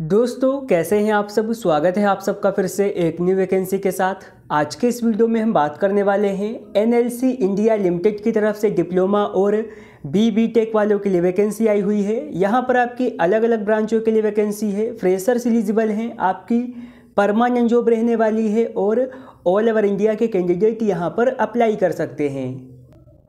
दोस्तों कैसे हैं आप सब स्वागत है आप सबका फिर से एक न्यू वैकेंसी के साथ आज के इस वीडियो में हम बात करने वाले हैं एनएलसी इंडिया लिमिटेड की तरफ से डिप्लोमा और बी बी टेक वालों के लिए वैकेंसी आई हुई है यहाँ पर आपकी अलग अलग ब्रांचों के लिए वैकेंसी है फ्रेशर्स एलिजिबल हैं आपकी परमानेंट जॉब रहने वाली है और ऑल ओवर इंडिया के कैंडिडेट यहाँ पर अप्लाई कर सकते हैं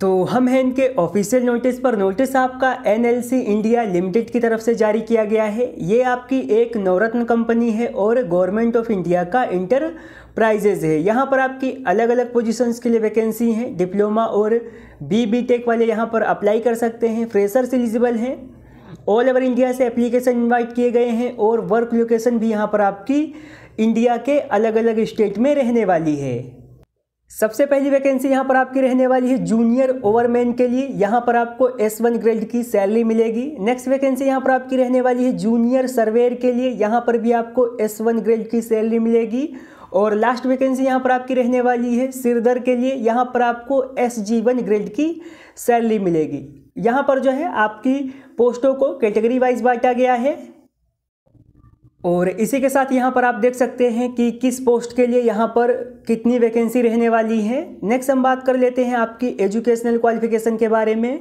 तो हम हैं इनके ऑफिशियल नोटिस पर नोटिस आपका एनएलसी इंडिया लिमिटेड की तरफ से जारी किया गया है ये आपकी एक नवरत्न कंपनी है और गवर्नमेंट ऑफ इंडिया का इंटरप्राइजेज है यहाँ पर आपकी अलग अलग पोजीशंस के लिए वैकेंसी हैं डिप्लोमा और बी बी टेक वाले यहाँ पर अप्लाई कर सकते हैं फ्रेशर्स एलिजिबल हैं ऑल ओवर इंडिया से एप्लीकेशन इन्वाइट किए गए हैं और वर्क लोकेशन भी यहाँ पर आपकी इंडिया के अलग अलग स्टेट में रहने वाली है सबसे पहली वैकेंसी यहाँ पर आपकी रहने वाली है जूनियर ओवरमैन के लिए यहाँ पर आपको एस वन ग्रेड की सैलरी मिलेगी नेक्स्ट वैकेंसी यहाँ पर आपकी रहने वाली है जूनियर सर्वेयर के लिए यहाँ पर भी आपको एस वन ग्रेड की सैलरी मिलेगी और लास्ट वैकेंसी यहाँ पर आपकी रहने वाली है सिरदर के लिए यहाँ पर आपको एस जी वन ग्रेड की सैलरी मिलेगी यहाँ पर जो है आपकी पोस्टों को कैटेगरी वाइज बांटा गया है और इसी के साथ यहाँ पर आप देख सकते हैं कि किस पोस्ट के लिए यहाँ पर कितनी वैकेंसी रहने वाली है नेक्स्ट हम बात कर लेते हैं आपकी एजुकेशनल क्वालिफिकेशन के बारे में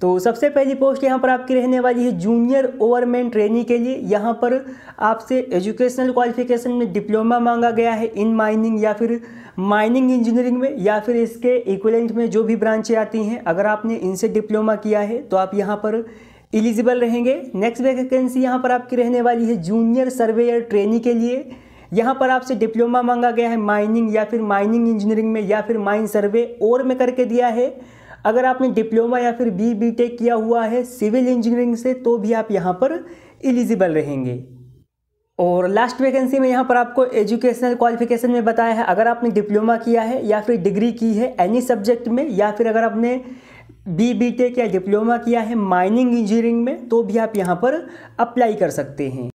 तो सबसे पहली पोस्ट यहाँ पर आपकी रहने वाली है जूनियर ओवरमैन ट्रेनी के लिए यहाँ पर आपसे एजुकेशनल क्वालिफिकेशन में डिप्लोमा मांगा गया है इन माइनिंग या फिर माइनिंग इंजीनियरिंग में या फिर इसके इक्वलेंट में जो भी ब्रांचें आती हैं अगर आपने इनसे डिप्लोमा किया है तो आप यहाँ पर एलिजिबल रहेंगे नेक्स्ट वैकेंसी यहाँ पर आपकी रहने वाली है जूनियर सर्वेयर ट्रेनी के लिए यहाँ पर आपसे डिप्लोमा मांगा गया है माइनिंग या फिर माइनिंग इंजीनियरिंग में या फिर माइन सर्वे और में करके दिया है अगर आपने डिप्लोमा या फिर बी बी टेक किया हुआ है सिविल इंजीनियरिंग से तो भी आप यहाँ पर एलिजिबल रहेंगे और लास्ट वैकेंसी में यहाँ पर आपको एजुकेशनल क्वालिफिकेशन में बताया है अगर आपने डिप्लोमा किया है या फिर डिग्री की है एनी सब्जेक्ट में या फिर अगर आपने बी बी टेक या डिप्लोमा किया है माइनिंग इंजीनियरिंग में तो भी आप यहाँ पर अप्लाई कर सकते हैं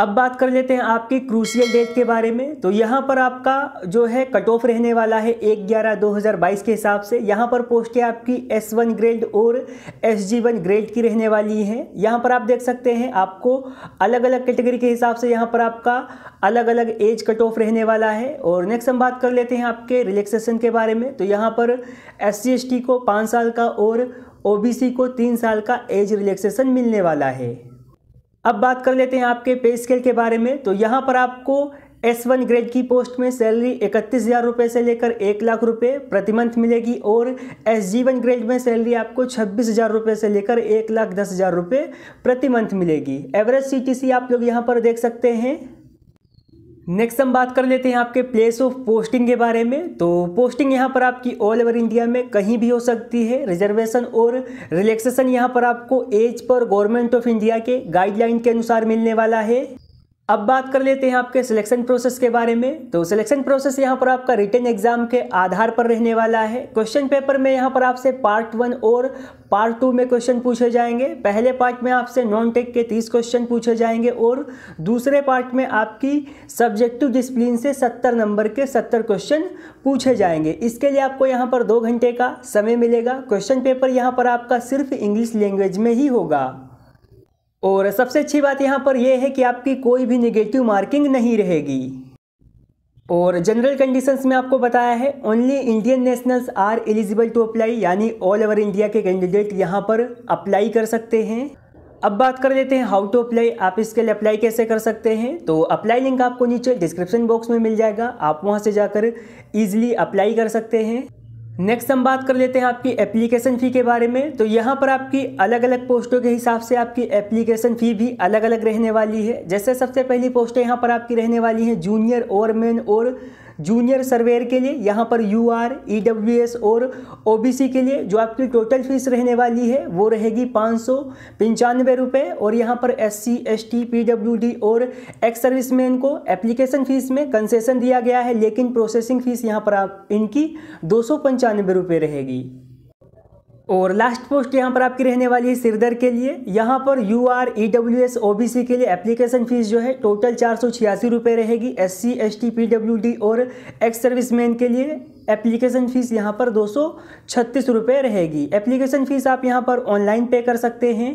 अब बात कर लेते हैं आपकी क्रूसियल डेट के बारे में तो यहाँ पर आपका जो है कट ऑफ रहने वाला है एक ग्यारह दो हज़ार बाईस के हिसाब से यहाँ पर पोस्टें आपकी एस वन ग्रेड और एस जी वन ग्रेड की रहने वाली हैं यहाँ पर आप देख सकते हैं आपको अलग अलग कैटेगरी के हिसाब से यहाँ पर आपका अलग अलग एज कट ऑफ रहने वाला है और नेक्स्ट हम बात कर लेते हैं आपके रिलैक्सेशन के बारे में तो यहाँ पर एस सी को पाँच साल का और ओ को तीन साल का एज रिलैक्सेशन मिलने वाला है अब बात कर लेते हैं आपके पे स्केल के बारे में तो यहाँ पर आपको एस वन ग्रेड की पोस्ट में सैलरी इकतीस हज़ार रुपये से लेकर एक लाख रुपये प्रति मंथ मिलेगी और एस जी वन ग्रेड में सैलरी आपको छब्बीस हज़ार रुपये से लेकर एक लाख दस हज़ार रुपये प्रति मंथ मिलेगी एवरेज सी सी आप लोग यहाँ पर देख सकते हैं नेक्स्ट हम बात कर लेते हैं आपके प्लेस ऑफ पोस्टिंग के बारे में तो पोस्टिंग यहाँ पर आपकी ऑल ओवर इंडिया में कहीं भी हो सकती है रिजर्वेशन और रिलैक्सेशन यहाँ पर आपको एज पर गवर्नमेंट ऑफ इंडिया के गाइडलाइन के अनुसार मिलने वाला है अब बात कर लेते हैं आपके सिलेक्शन प्रोसेस के बारे में तो सिलेक्शन प्रोसेस यहाँ पर आपका रिटर्न एग्जाम के आधार पर रहने वाला है क्वेश्चन पेपर में यहाँ पर आपसे पार्ट वन और पार्ट टू में क्वेश्चन पूछे जाएंगे पहले पार्ट में आपसे नॉन टेक के तीस क्वेश्चन पूछे जाएंगे और दूसरे पार्ट में आपकी सब्जेक्टिव डिसप्लिन से सत्तर नंबर के सत्तर क्वेश्चन पूछे जाएंगे इसके लिए आपको यहाँ पर दो घंटे का समय मिलेगा क्वेश्चन पेपर यहाँ पर आपका सिर्फ इंग्लिश लैंग्वेज में ही होगा और सबसे अच्छी बात यहाँ पर यह है कि आपकी कोई भी निगेटिव मार्किंग नहीं रहेगी और जनरल कंडीशंस में आपको बताया है only Indian nationals are eligible to apply यानी ऑल ओवर इंडिया के कैंडिडेट यहाँ पर अप्लाई कर सकते हैं अब बात कर लेते हैं हाउ टू अप्लाई आप इसके लिए अप्लाई कैसे कर सकते हैं तो अप्लाई लिंक आपको नीचे डिस्क्रिप्शन बॉक्स में मिल जाएगा आप वहाँ से जाकर ईजिली अप्लाई कर सकते हैं नेक्स्ट हम बात कर लेते हैं आपकी एप्लीकेशन फ़ी के बारे में तो यहाँ पर आपकी अलग अलग पोस्टों के हिसाब से आपकी एप्लीकेशन फ़ी भी अलग अलग रहने वाली है जैसे सबसे पहली पोस्टें यहाँ पर आपकी रहने वाली हैं जूनियर और मेन और जूनियर सर्वेयर के लिए यहाँ पर U R E W S और ओ बी सी के लिए जो आपकी टोटल फीस रहने वाली है वो रहेगी पाँच सौ पंचानवे रुपये और यहाँ पर S C S T P W D और एक्स सर्विसमैन को एप्लीकेशन फ़ीस में कंसेसन दिया गया है लेकिन प्रोसेसिंग फ़ीस यहाँ पर आप इनकी दो सौ पंचानवे रुपये रहेगी और लास्ट पोस्ट यहाँ पर आपकी रहने वाली है सिरदर के लिए यहाँ पर U R E W S O B C के लिए एप्लीकेशन फीस जो है टोटल चार सौ छियासी रुपये रहेगी S C S T P W D और एक्स सर्विस मैन के लिए एप्लीकेशन फ़ीस यहाँ पर दो सौ छत्तीस रुपये रहेगी एप्लीकेशन फ़ीस आप यहाँ पर ऑनलाइन पे कर सकते हैं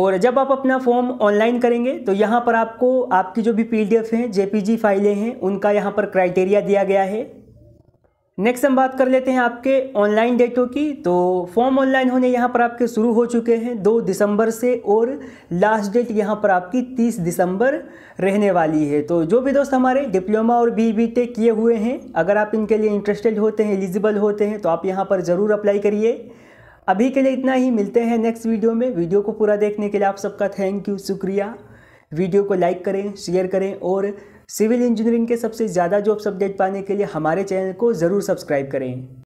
और जब आप अपना फॉर्म ऑनलाइन करेंगे तो यहाँ पर आपको आपकी जो भी पी डी एफ हैं जे पी जी फाइलें हैं उनका यहाँ पर क्राइटेरिया दिया गया है नेक्स्ट हम बात कर लेते हैं आपके ऑनलाइन डेटों की तो फॉर्म ऑनलाइन होने यहाँ पर आपके शुरू हो चुके हैं दो दिसंबर से और लास्ट डेट यहाँ पर आपकी तीस दिसंबर रहने वाली है तो जो भी दोस्त हमारे डिप्लोमा और बी बी टेक किए हुए हैं अगर आप इनके लिए इंटरेस्टेड होते हैं एलिजिबल होते हैं तो आप यहाँ पर ज़रूर अप्लाई करिए अभी के लिए इतना ही मिलते हैं नेक्स्ट वीडियो में वीडियो को पूरा देखने के लिए आप सबका थैंक यू शुक्रिया वीडियो को लाइक करें शेयर करें और सिविल इंजीनियरिंग के सबसे ज़्यादा जॉब्स अपडेट पाने के लिए हमारे चैनल को ज़रूर सब्सक्राइब करें